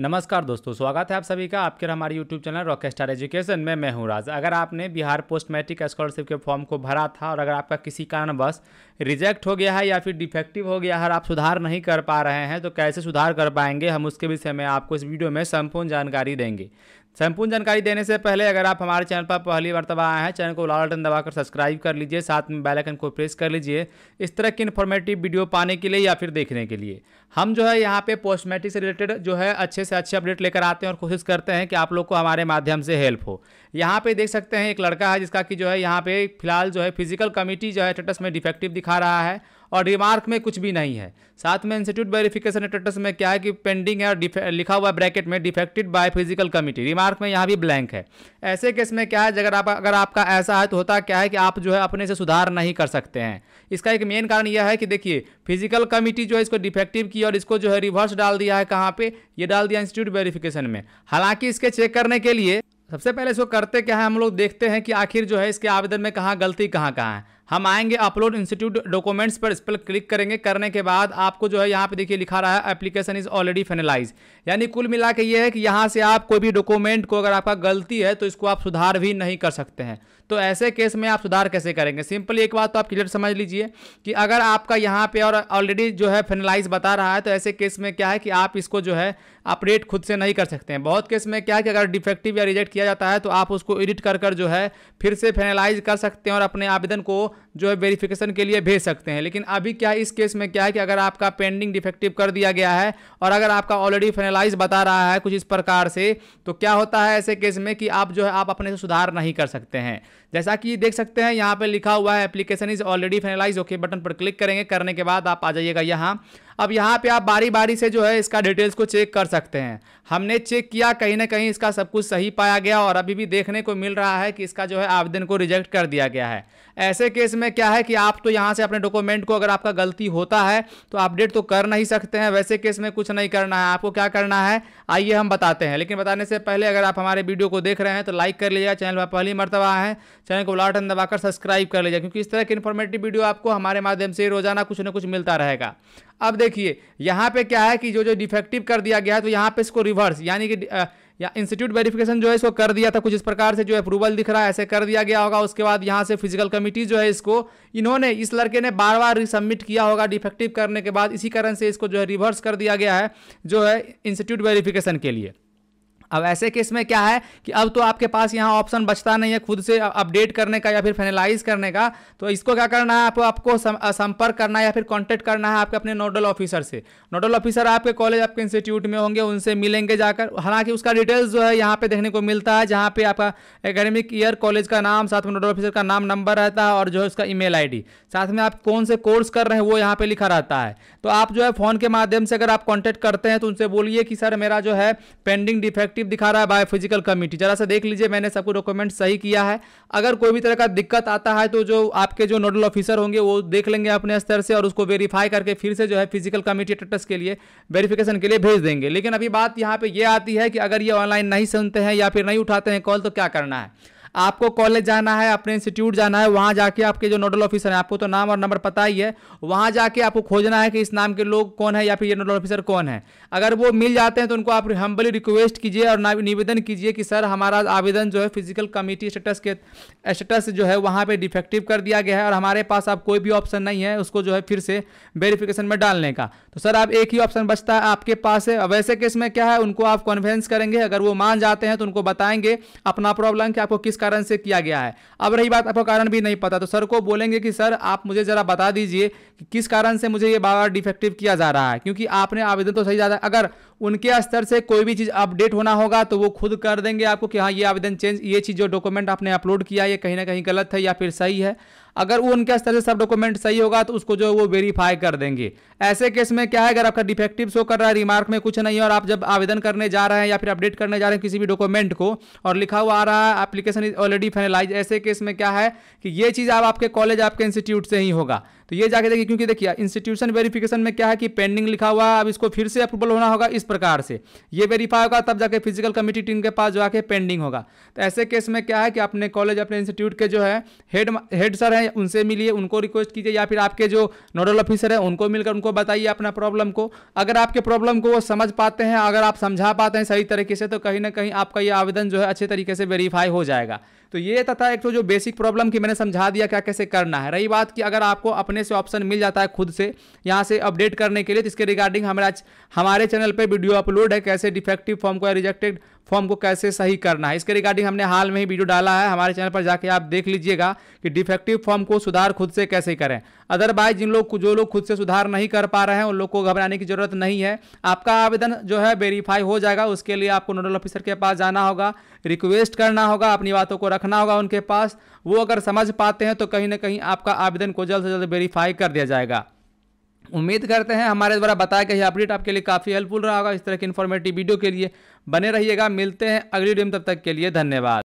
नमस्कार दोस्तों स्वागत है आप सभी का आपके हमारे YouTube channel Rock Star Education में मैं हूं राज अगर आपने बिहार पोस्ट मैट्रिक स्कॉलरशिप के फॉर्म को भरा था और अगर आपका किसी कारणवश रिजेक्ट हो गया है या फिर डिफेक्टिव हो गया है और आप सुधार नहीं कर पा रहे हैं तो कैसे सुधार कर पाएंगे हम उसके विषय में आपको इस वीडियो में संपूर्ण जानकारी देंगे संपूर्ण जानकारी देने से पहले अगर आप हमारे चैनल पर पहली बार तब आए हैं चैनल को लाल बटन दबाकर सब्सक्राइब कर लीजिए साथ में बेल आइकन को प्रेस कर लीजिए इस तरह की इन्फॉर्मेटिव वीडियो पाने के लिए या फिर देखने के लिए हम जो है यहाँ पे पोस्ट मैट्रिक से रिलेटेड जो है अच्छे से अच्छे अपडेट लेकर आते हैं और कोशिश करते हैं कि आप लोग को हमारे माध्यम से हेल्प हो यहाँ पे देख सकते हैं एक लड़का है जिसका कि जो है यहाँ पर फिलहाल जो है फिजिकल कमिटी जो है स्टेटस में डिफेक्टिव दिखा रहा है और रिमार्क में कुछ भी नहीं है साथ में इंस्टीट्यूट वेरिफिकेशन स्टेटस में क्या है कि पेंडिंग है और लिखा हुआ ब्रैकेट में defected by physical committee remark में यहाँ भी ब्लैंक है ऐसे केस में क्या है अगर आप अगर आपका ऐसा है तो होता क्या है कि आप जो है अपने से सुधार नहीं कर सकते हैं इसका एक मेन कारण यह है कि देखिए फिजिकल कमिटी जो है इसको डिफेक्टिव की और इसको जो है रिवर्स डाल दिया है कहाँ पर ये डाल दिया इंस्टीट्यूट वेरिफिकेशन में हालांकि इसके चेक करने के लिए सबसे पहले इसको करते क्या है हम लोग देखते हैं कि आखिर जो है इसके आवेदन में कहाँ गलती कहाँ कहाँ है हम आएंगे अपलोड इंस्टीट्यूट डॉक्यूमेंट्स पर इस पर क्लिक करेंगे करने के बाद आपको जो है यहाँ पे देखिए लिखा रहा है एप्लीकेशन इज ऑलरेडी फाइनलाइज यानी कुल मिला के ये है कि यहाँ से आप कोई भी डॉक्यूमेंट को अगर आपका गलती है तो इसको आप सुधार भी नहीं कर सकते हैं तो ऐसे केस में आप सुधार कैसे करेंगे सिंपली एक बात तो आप क्लियर समझ लीजिए कि अगर आपका यहाँ पे और ऑलरेडी जो है फेनलाइज बता रहा है तो ऐसे केस में क्या है कि आप इसको जो है अपडेट खुद से नहीं कर सकते हैं बहुत केस में क्या है कि अगर डिफेक्टिव या रिजेक्ट किया जाता है तो आप उसको एडिट कर कर जो है फिर से फेनलाइज कर सकते हैं और अपने आवेदन को जो है वेरिफिकेशन के लिए भेज सकते हैं लेकिन अभी क्या इस केस में क्या है कि अगर आपका पेंडिंग डिफेक्टिव कर दिया गया है और अगर आपका ऑलरेडी फेनलाइज बता रहा है कुछ इस प्रकार से तो क्या होता है ऐसे केस में कि आप जो है आप अपने से सुधार नहीं कर सकते हैं जैसा कि देख सकते हैं यहाँ पर लिखा हुआ है application is already finalize okay button पर क्लिक करेंगे करने के बाद आप आ जाइएगा यहाँ अब यहाँ पे आप बारी बारी से जो है इसका डिटेल्स को चेक कर सकते हैं हमने चेक किया कहीं ना कहीं इसका सब कुछ सही पाया गया और अभी भी देखने को मिल रहा है कि इसका जो है आवेदन को रिजेक्ट कर दिया गया है ऐसे केस में क्या है कि आप तो यहाँ से अपने डॉक्यूमेंट को अगर आपका गलती होता है तो अपडेट तो कर नहीं सकते हैं वैसे केस में कुछ नहीं करना है आपको क्या करना है आइए हम बताते हैं लेकिन बताने से पहले अगर आप हमारे वीडियो को देख रहे हैं तो लाइक कर लीजिएगा चैनल पर पहली मरतबा है चैनल को लाटन दबाकर सब्सक्राइब कर लीजिए क्योंकि इस तरह की इन्फॉर्मेटिव वीडियो आपको हमारे माध्यम से रोजाना कुछ ना कुछ मिलता रहेगा अब देखिए यहाँ पे क्या है कि जो जो डिफेक्टिव कर दिया गया है तो यहाँ पे इसको रिवर्स यानी कि या इंस्टीट्यूट वेरिफिकेशन जो है इसको कर दिया था कुछ इस प्रकार से जो अप्रूवल दिख रहा है ऐसे कर दिया गया होगा उसके बाद यहाँ से फिजिकल कमिटी जो है इसको इन्होंने इस लड़के ने बार बार रिसबमिट किया होगा डिफेक्टिव करने के बाद इसी कारण से इसको जो है रिवर्स कर दिया गया है जो है इंस्टीट्यूट वेरीफिकेशन के लिए अब ऐसे केस में क्या है कि अब तो आपके पास यहाँ ऑप्शन बचता नहीं है खुद से अपडेट करने का या फिर फाइनलाइज करने का तो इसको क्या करना है आप, आपको संपर्क करना है या फिर कांटेक्ट करना है आपके अपने नोडल ऑफिसर से नोडल ऑफिसर आपके कॉलेज आपके इंस्टीट्यूट में होंगे उनसे मिलेंगे जाकर हालांकि उसका डिटेल्स जो है यहाँ पर देखने को मिलता है जहाँ पर आपका एकेडमिक ईयर कॉलेज का नाम साथ में नोडल ऑफिसर का नाम नंबर रहता है और जो है उसका ई मेल साथ में आप कौन से कोर्स कर रहे हैं वो यहाँ पर लिखा रहता है तो आप जो है फ़ोन के माध्यम से अगर आप कॉन्टैक्ट करते हैं तो उनसे बोलिए कि सर मेरा जो है पेंडिंग डिफेक्ट एक्टिव दिखा रहा है बाय फिजिकल कमिटी जरा सा देख लीजिए मैंने सबको डॉक्यूमेंट सही किया है अगर कोई भी तरह का दिक्कत आता है तो जो आपके जो नोडल ऑफिसर होंगे वो देख लेंगे अपने स्तर से और उसको वेरीफाई करके फिर से जो है फिजिकल कमिटी टेटस के लिए वेरीफिकेशन के लिए भेज देंगे लेकिन अभी बात यहाँ पर यह आती है कि अगर ये ऑनलाइन नहीं सुनते हैं या फिर नहीं उठाते हैं कॉल तो क्या करना है आपको कॉलेज जाना है अपने इंस्टीट्यूट जाना है वहां जाके आपके जो नोडल ऑफिसर हैं आपको तो नाम और नंबर पता ही है वहाँ जाके आपको खोजना है कि इस नाम के लोग कौन है या फिर ये नोडल ऑफिसर कौन है अगर वो मिल जाते हैं तो उनको आप हम्बली रिक्वेस्ट कीजिए और निवेदन कीजिए कि सर हमारा आवेदन जो है फिजिकल कमिटी स्टेटस के स्टेटस जो है वहाँ पर डिफेक्टिव कर दिया गया है और हमारे पास आप कोई भी ऑप्शन नहीं है उसको जो है फिर से वेरिफिकेशन में डालने का तो सर आप एक ही ऑप्शन बचता है आपके पास है वैसे केस में क्या है उनको आप कन्वेंस करेंगे अगर वो मान जाते हैं तो उनको बताएंगे अपना प्रॉब्लम कि आपको किस कारण से किया गया है अब रही बात आपको कारण भी नहीं पता तो सर को बोलेंगे कि सर आप मुझे ज़रा बता दीजिए कि किस कारण से मुझे ये बार बार डिफेक्टिव किया जा रहा है क्योंकि आपने आवेदन तो सही ज़्यादा अगर उनके स्तर से कोई भी चीज़ अपडेट होना होगा तो वो खुद कर देंगे आपको कि हाँ ये आवेदन चेंज ये चीज़ जो डॉक्यूमेंट आपने अपलोड किया ये कहीं ना कहीं गलत है या फिर सही है अगर वो उनके स्तर से सब डॉक्यूमेंट सही होगा तो उसको जो है वो वेरीफाई कर देंगे ऐसे केस में क्या है अगर आपका डिफेक्टिव शो कर रहा है रिमार्क में कुछ नहीं है और आप जब आवेदन करने जा रहे हैं या फिर अपडेट करने जा रहे हैं किसी भी डॉक्यूमेंट को और लिखा हुआ आ रहा है एप्लीकेशन इज ऑलरेडी फाइनलाइज ऐसे केस में क्या है कि ये चीज़ आपके कॉलेज आपके इंस्टीट्यूट से ही होगा तो ये जाके देखिए क्योंकि देखिए इंस्टीट्यूशन वेरिफिकेशन में क्या है कि पेंडिंग लिखा हुआ है अब इसको फिर से अप्रूवल होना होगा इस प्रकार से ये वेरीफाई होगा तब जाके फिजिकल कमिटी टीम के पास जो आके पेंडिंग होगा तो ऐसे केस में क्या है कि अपने कॉलेज अपने इंस्टीट्यूट के जो है हेड हेड सर हैं उनसे मिलिए उनको रिक्वेस्ट कीजिए या फिर आपके जो नोडल ऑफिसर हैं उनको मिलकर उनको बताइए अपना प्रॉब्लम को अगर आपके प्रॉब्लम को वो समझ पाते हैं अगर आप समझा पाते हैं सही तरीके से तो कहीं ना कहीं आपका ये आवेदन जो है अच्छे तरीके से वेरीफाई हो जाएगा तो ये तथा एक तो जो बेसिक प्रॉब्लम की मैंने समझा दिया क्या कैसे करना है रही बात कि अगर आपको अपने से ऑप्शन मिल जाता है खुद से यहाँ से अपडेट करने के लिए तो इसके रिगार्डिंग हमारा हमारे चैनल पर वीडियो अपलोड है कैसे डिफेक्टिव फॉर्म को रिजेक्टेड फॉर्म को कैसे सही करना है इसके रिगार्डिंग हमने हाल में ही वीडियो डाला है हमारे चैनल पर जाके आप देख लीजिएगा कि डिफेक्टिव फॉर्म को सुधार खुद से कैसे करें अदरवाइज जिन लोग जो लोग खुद से सुधार नहीं कर पा रहे हैं उन लोग को घबराने की जरूरत नहीं है आपका आवेदन जो है वेरीफाई हो जाएगा उसके लिए आपको नोडल ऑफिसर के पास जाना होगा रिक्वेस्ट करना होगा अपनी बातों को रखना होगा उनके पास वो अगर समझ पाते हैं तो कहीं ना कहीं आपका आवेदन को जल्द से जल्द वेरीफाई कर दिया जाएगा उम्मीद करते हैं हमारे द्वारा बताया गया अपडेट आपके लिए काफ़ी हेल्पफुल रहा होगा इस तरह की इन्फॉर्मेटिव वीडियो के लिए बने रहिएगा मिलते हैं अगली वीडियो में तब तक के लिए धन्यवाद